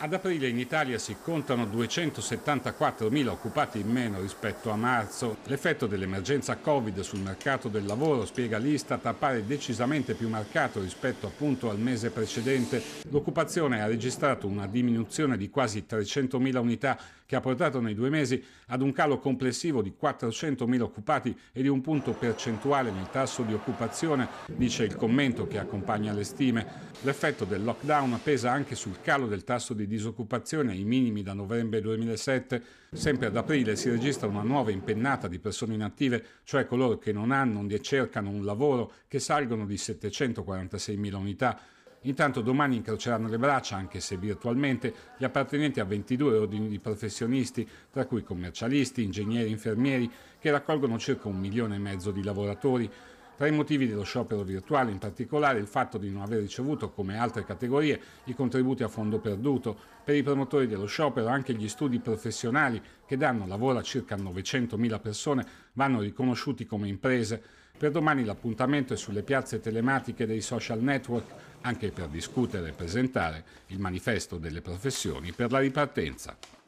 Ad aprile in Italia si contano 274.000 occupati in meno rispetto a marzo. L'effetto dell'emergenza Covid sul mercato del lavoro, spiega l'Istat, appare decisamente più marcato rispetto appunto al mese precedente. L'occupazione ha registrato una diminuzione di quasi 300.000 unità che ha portato nei due mesi ad un calo complessivo di 400.000 occupati e di un punto percentuale nel tasso di occupazione, dice il commento che accompagna le stime. L'effetto del lockdown pesa anche sul calo del tasso di disoccupazione ai minimi da novembre 2007, sempre ad aprile si registra una nuova impennata di persone inattive, cioè coloro che non hanno e cercano un lavoro, che salgono di 746.000 unità. Intanto domani incroceranno le braccia, anche se virtualmente, gli appartenenti a 22 ordini di professionisti, tra cui commercialisti, ingegneri, infermieri, che raccolgono circa un milione e mezzo di lavoratori. Tra i motivi dello sciopero virtuale in particolare il fatto di non aver ricevuto, come altre categorie, i contributi a fondo perduto. Per i promotori dello sciopero anche gli studi professionali, che danno lavoro a circa 900.000 persone, vanno riconosciuti come imprese. Per domani l'appuntamento è sulle piazze telematiche dei social network, anche per discutere e presentare il manifesto delle professioni per la ripartenza.